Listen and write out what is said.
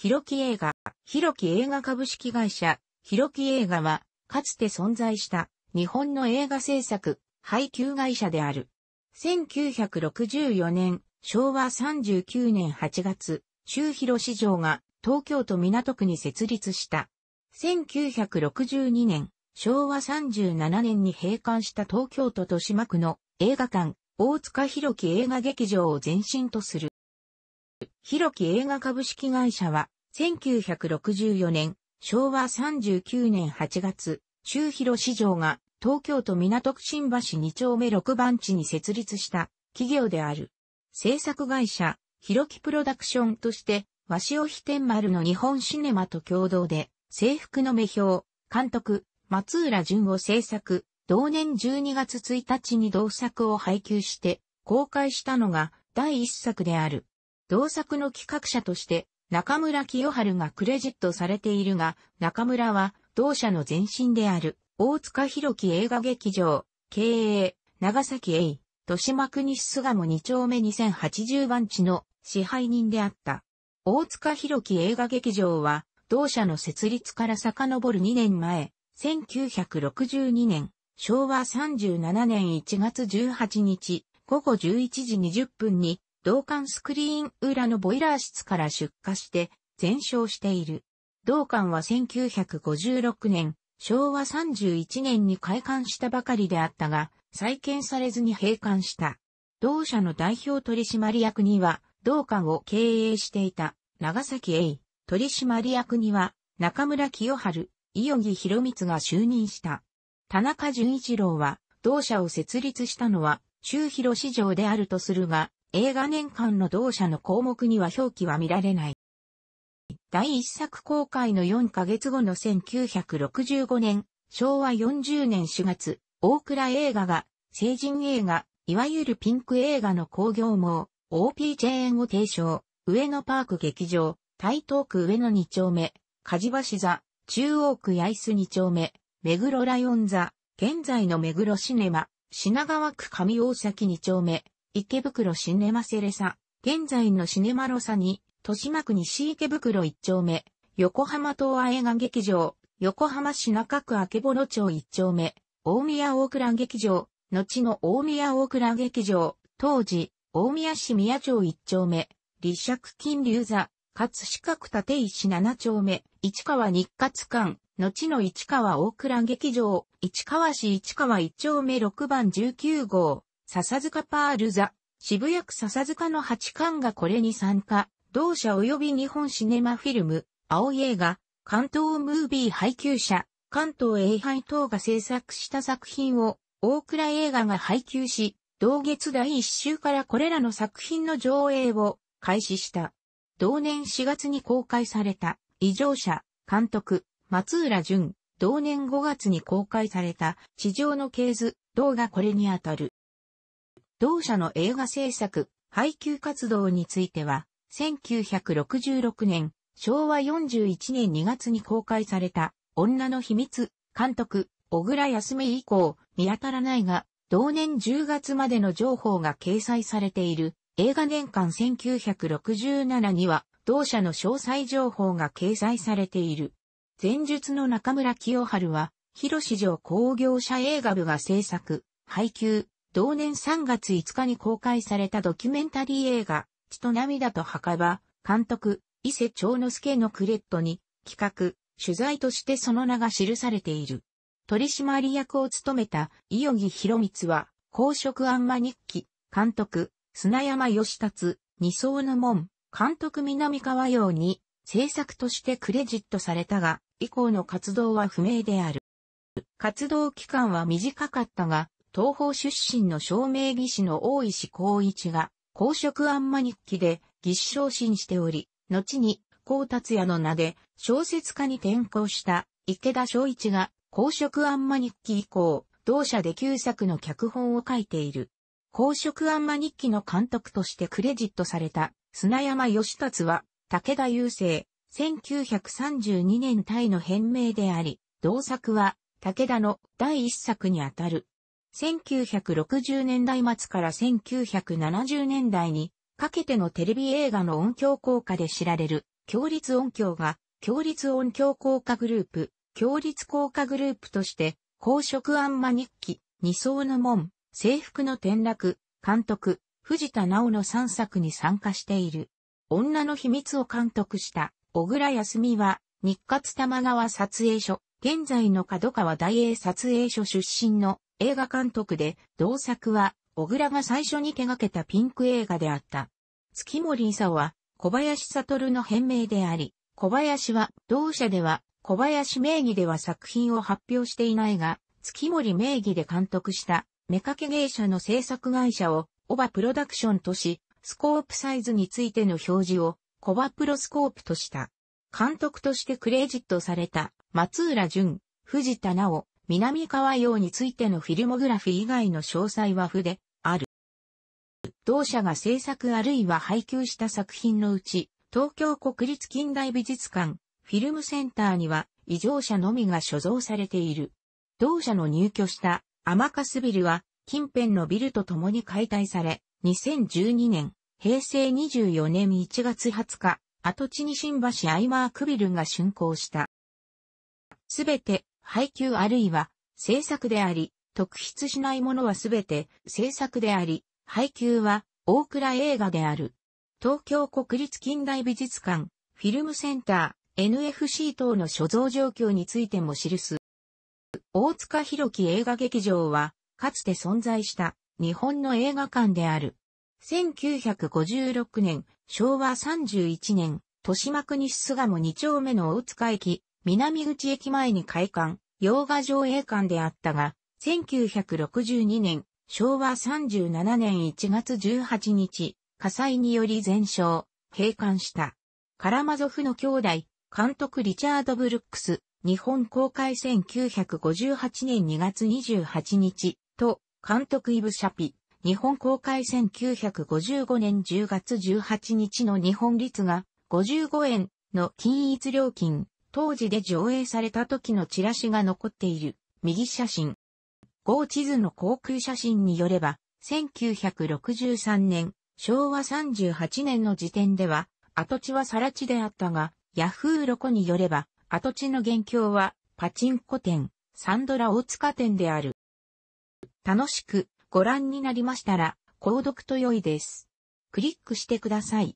広木映画、広木映画株式会社、広木映画は、かつて存在した日本の映画制作、配給会社である。1964年、昭和39年8月、周広市場が東京都港区に設立した。1962年、昭和37年に閉館した東京都豊島区の映画館、大塚広木映画劇場を前身とする。広木映画株式会社は、1964年、昭和39年8月、周広市場が東京都港区新橋2丁目6番地に設立した企業である。制作会社、広木プロダクションとして、和潮飛天丸の日本シネマと共同で、制服の目標、監督、松浦淳を制作、同年12月1日に同作を配給して、公開したのが第一作である。同作の企画者として、中村清春がクレジットされているが、中村は、同社の前身である、大塚弘樹映画劇場、経営、長崎栄、豊島区西巣鴨2丁目2080番地の支配人であった。大塚弘樹映画劇場は、同社の設立から遡る2年前、1962年、昭和37年1月18日、午後11時20分に同館スクリーン裏のボイラー室から出火して全焼している。同館は1956年、昭和31年に開館したばかりであったが、再建されずに閉館した。同社の代表取締役には、同館を経営していた長崎栄取締役には、中村清春、伊予木博光が就任した。田中淳一郎は、同社を設立したのは、中広市場であるとするが、映画年間の同社の項目には表記は見られない。第一作公開の4ヶ月後の1965年、昭和40年4月、大倉映画が、成人映画、いわゆるピンク映画の興行網、OPJN を提唱、上野パーク劇場、台東区上野2丁目、梶橋座、中央区八重洲2丁目、目黒ライオン座、現在の目黒シネマ、品川区上大崎2丁目、池袋シネマセレサ、現在のシネマロサに、豊島区西池袋一丁目、横浜東亜映画劇場、横浜市中区明ぼろ町一丁目、大宮大倉劇場、後の大宮大倉劇場、当時、大宮市宮町一丁目、立石金龍座、葛飾区立石七丁目、市川日活館、後の市川大倉劇場、市川市市川一丁目6番19号、笹塚パールザ、渋谷区笹塚の八冠がこれに参加、同社及び日本シネマフィルム、青い映画、関東ムービー配給者、関東映配等が制作した作品を、大倉映画が配給し、同月第1週からこれらの作品の上映を開始した。同年4月に公開された、異常者、監督、松浦淳、同年5月に公開された、地上の系図、動画これにあたる。同社の映画制作、配給活動については、1966年、昭和41年2月に公開された、女の秘密、監督、小倉康美以降、見当たらないが、同年10月までの情報が掲載されている、映画年間1967には、同社の詳細情報が掲載されている。前述の中村清春は、広市場工業者映画部が制作、配給、同年3月5日に公開されたドキュメンタリー映画、血と涙と墓場、監督、伊勢長之助のクレットに、企画、取材としてその名が記されている。取締役を務めた、伊予木博光は、公職安間日記、監督、砂山義達、二層の門、監督南川洋に、制作としてクレジットされたが、以降の活動は不明である。活動期間は短かったが、東方出身の照明技師の大石光一が、公職安間日記で技師昇進しており、後に、光達也の名で小説家に転向した池田昭一が公職安間日記以降、同社で9作の脚本を書いている。公職安間日記の監督としてクレジットされた砂山義達は武田雄生、1932年タイの編名であり、同作は武田の第一作にあたる。1960年代末から1970年代にかけてのテレビ映画の音響効果で知られる、強立音響が、強立音響効果グループ、強立効果グループとして、公職案間日記、二層の門、制服の転落、監督、藤田直の3作に参加している。女の秘密を監督した、小倉康美は、日活玉川撮影所、現在の角川大英撮影所出身の映画監督で、同作は、小倉が最初に手掛けたピンク映画であった。月森勲は、小林悟の変名であり、小林は、同社では、小林名義では作品を発表していないが、月森名義で監督した、目かけ芸者の制作会社を、オバプロダクションとし、スコープサイズについての表示を、コバプロスコープとした。監督としてクレジットされた、松浦淳、藤田直、南川洋についてのフィルモグラフィ以外の詳細は不で、ある。同社が制作あるいは配給した作品のうち、東京国立近代美術館、フィルムセンターには、異常者のみが所蔵されている。同社の入居したアマカスビルは、近辺のビルと共に解体され、2012年、平成24年1月20日、跡地に新橋アイマークビルが竣工した。すべて配給あるいは制作であり、特筆しないものはすべて制作であり、配給は大倉映画である。東京国立近代美術館、フィルムセンター、NFC 等の所蔵状況についても記す。大塚弘樹映画劇場は、かつて存在した日本の映画館である。1956年、昭和31年、豊島区西巣鴨2丁目の大塚駅、南口駅前に開館、洋画上映館であったが、1962年、昭和37年1月18日、火災により全焼、閉館した。カラマゾフの兄弟、監督リチャード・ブルックス、日本公開1958年2月28日と、監督イブ・シャピ、日本公開1955年10月18日の日本率が55円の均一料金、当時で上映された時のチラシが残っている右写真。ー地図の航空写真によれば、1963年、昭和38年の時点では、跡地は更地であったが、ヤフーロコによれば、跡地の元凶は、パチンコ店、サンドラ大塚店である。楽しくご覧になりましたら、購読と良いです。クリックしてください。